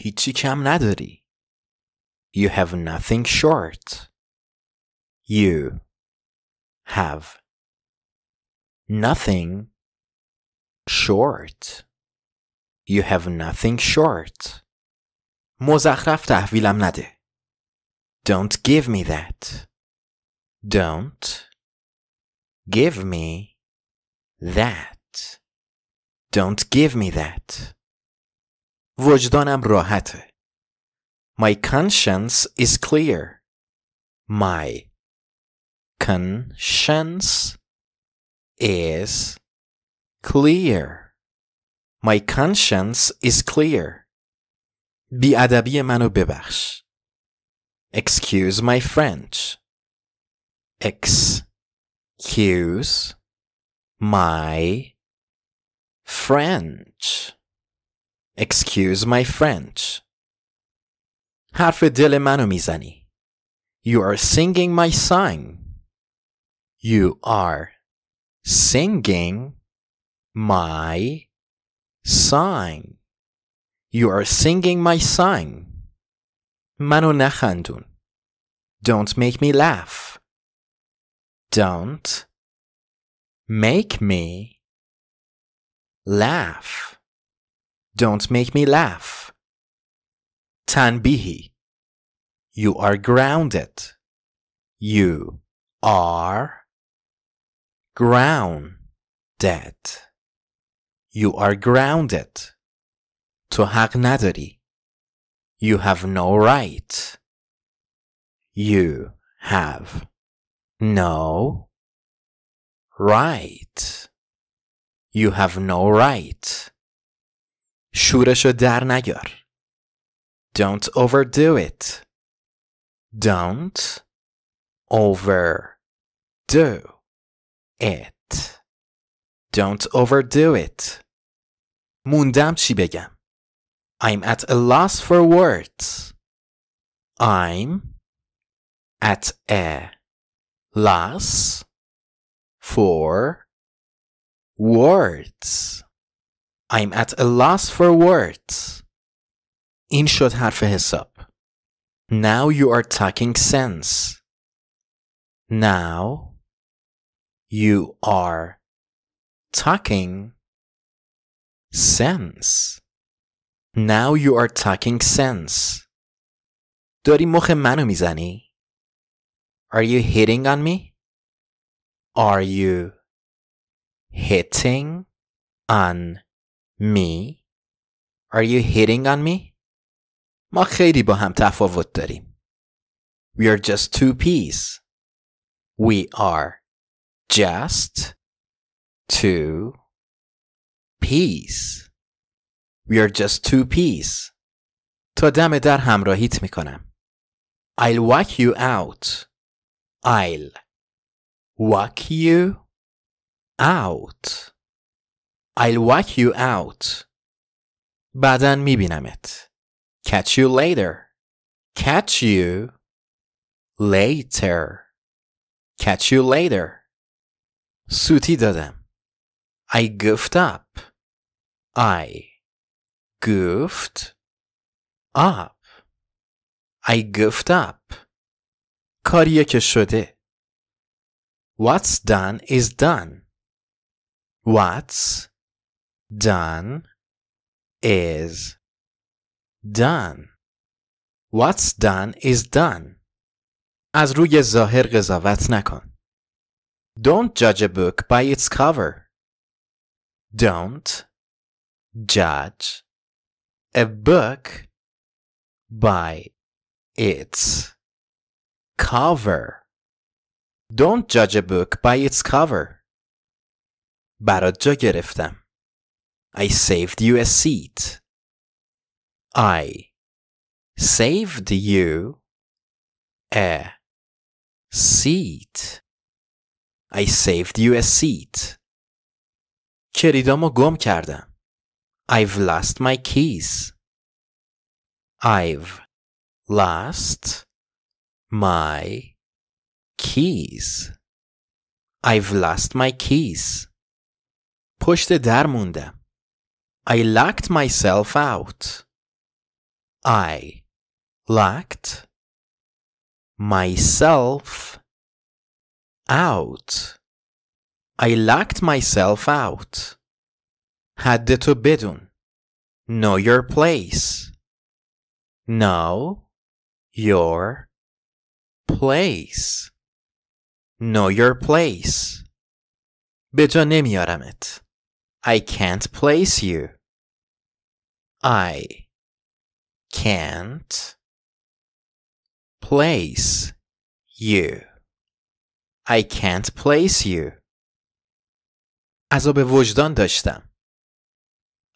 هیچی کم نداری. You have nothing short. You have nothing short. You have nothing short. مزخرف تحویلم نده. Don't give me that. Don't give me that. Don't give me that. وجدانم راحته. My conscience is clear. My conscience is clear. My conscience is clear. بیادبی منو ببخش. Excuse my French. Excuse my French. Excuse my French. حرف دل منو میزنی. You are singing my song. You are singing my song. You are singing my song. منو نخندون. Don't make me laugh. Don't make me laugh. Don't make me laugh. Tanbihi. You are grounded. You are grounded. You are grounded. To حق You have no right. You have no right. You have no right. شورشو در نیار. Don't overdo it. Don't overdo it. Don't overdo it. موندم چی بگم؟ I'm at a loss for words. I'm at a loss for words. I'm at a loss for words. این شد حرف حساب. Now you are talking sense. Now you are talking sense. Now you are talking sense. داری مخ منو میزنی؟ Are you hitting on me? Are you hitting on me? Are you hitting on me? ما خیلی با هم تفاوت داریم. We are just two peas. We are just two peas. We are just two peas. تا دم در همراهیت میکنم. I'll walk you out. I'll walk you out. I'll walk you out. بعدا میبینمت. Catch you later. Catch you later. Catch you later. سوتی دادم. I goofed up. I goofed up. I goofed up. کاریه که شده. What's done is done. What's done is done. What's done is done. از روی ظاهر قضاوت نکن. Don't judge a book by its cover. Don't judge a book by its cover. Don't judge a book by its cover. برات جا گرفتم. I saved you a seat. I saved you a seat. I saved you a seat. کلیدامو گم کردم. I've lost my keys. I've lost my keys. I've lost my keys. پشت در موندم. I lacked myself out. I lacked myself out. I lacked myself out. Had to bidun Know your place. Know your place. Know your place. Bidun I can't place you. I can't place you. I can't place you. عذاب وجدان داشتم.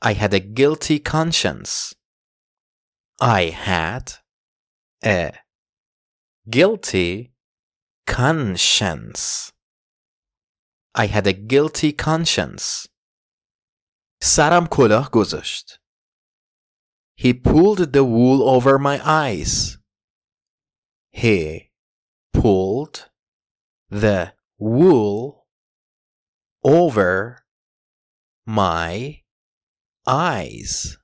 I had a guilty conscience. I had a guilty conscience. I had a guilty conscience. سرم کلاه گذاشت. He pulled the wool over my eyes. He pulled the wool over my eyes.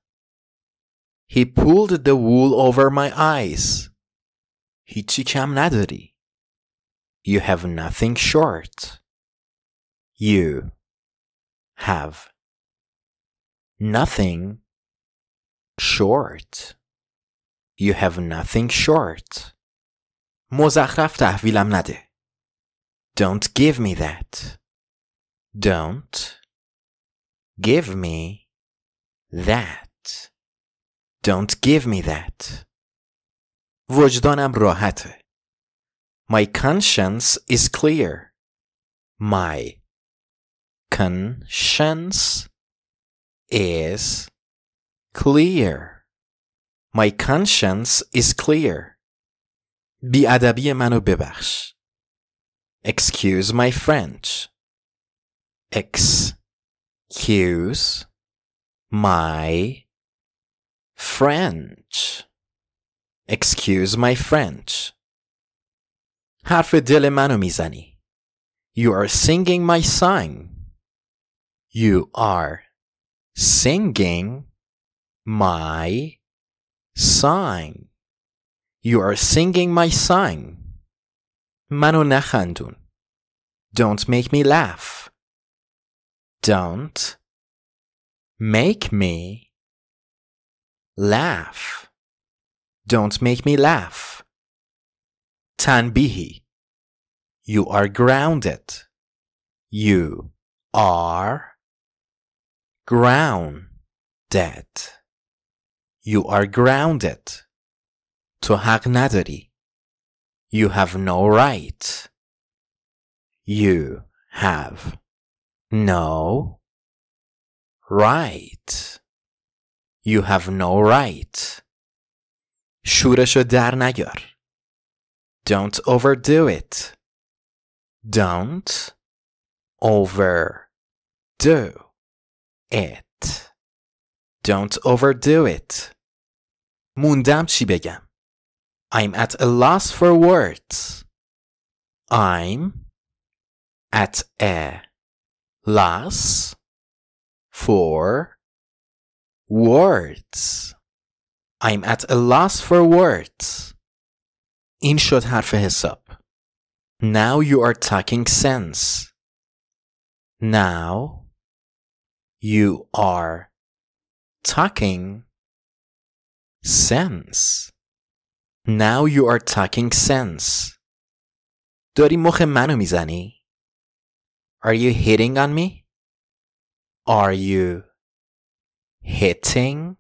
He pulled the wool over my eyes. هیچی کم نداری. You have nothing short. You have nothing short You have nothing short مزخرف تحویلم نده Don't give me that Don't give me that Don't give me that وجدانم راحته My conscience is clear My conscience is clear. My conscience is clear. بیادبی منو ببخش. Excuse my French. Excuse my French. Excuse my French. حرف دل منو میزنی. You are singing my song. You are singing my sign, You are singing my song. na نخندون. Don't make me laugh. Don't make me laugh. Don't make me laugh. Tanbihi. You are grounded. You are grounded. You are grounded. تو حق نداری. You have no right. You have no right. You have no right. شورشو در نیار. Don't overdo it. Don't overdo it. Don't overdo it. موندم چی بگم I'm at a loss for words I'm at a loss for words I'm at a loss for words این شد حرف حساب Now you are talking sense Now you are talking sense. Now you are talking sense. داری مخ منو میزنی؟ Are you hitting on me? Are you hitting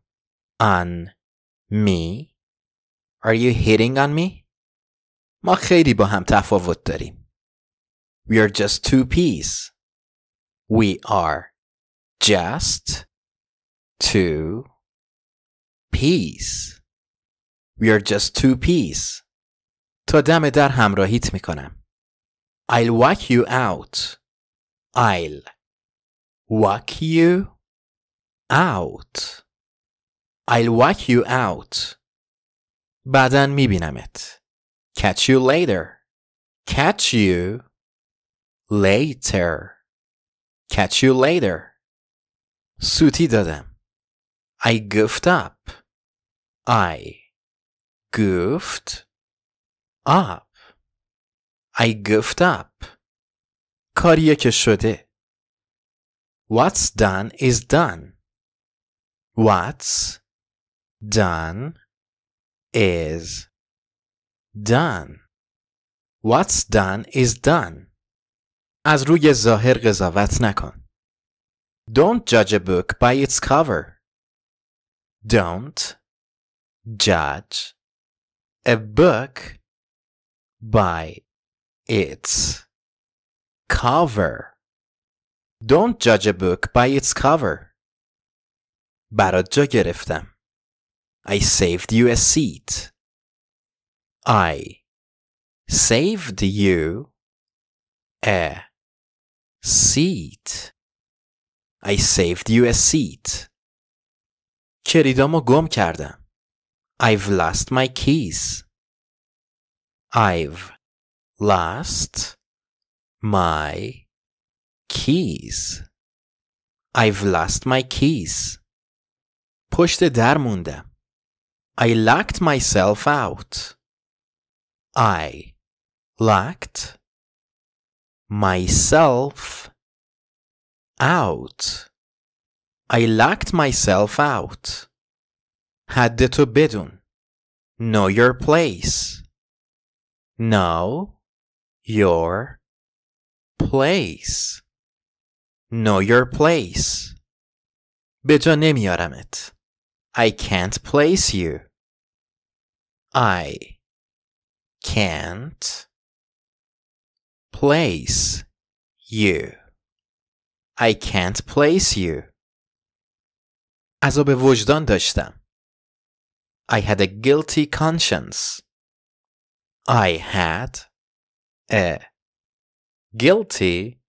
on me? Are you hitting on me? ما خیلی با هم تفاوت داریم. We are just two peas. We are just two peace We are just two peas تا دم در همراهیت میکنم I'll walk you out I'll walk you out I'll walk you out بعدا میبینمت Catch you later Catch you later Catch you later سوتی دادم I goofed up I goofed up. I goofed up. کاریه که شده. What's done is done. What's done is done. What's done is done. از روی ظاهر قضاوت نکن. Don't judge a book by its cover. Don't judge a book by its cover. Don't judge a book by its cover. گرفتم. I saved you a seat. I saved you a seat. I saved you a seat. کریدامو گم کردم. I've lost my keys. I've lost my keys. I've lost my keys. پشت در موندم. I locked myself out. I locked myself out. I locked myself out. حدتو بدون Know your place Know your place Know your place به جا نمیارمت I can't place you I can't place you I can't place you عذاب وجدان داشتم I had a guilty conscience. I had a guilty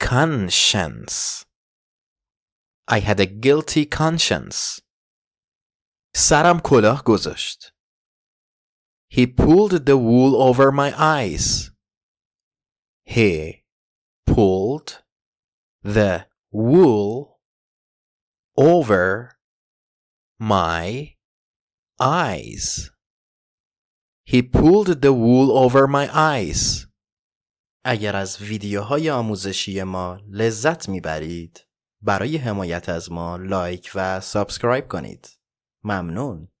conscience. I had a guilty conscience. سرم کلاه گذاشت. He pulled the wool over my eyes. He pulled the wool over my eyes. He pulled the wool over my eyes. اگر از ویدیوهای آموزشی ما لذت میبرید برای حمایت از ما لایک و سابسکرایب کنید. ممنون.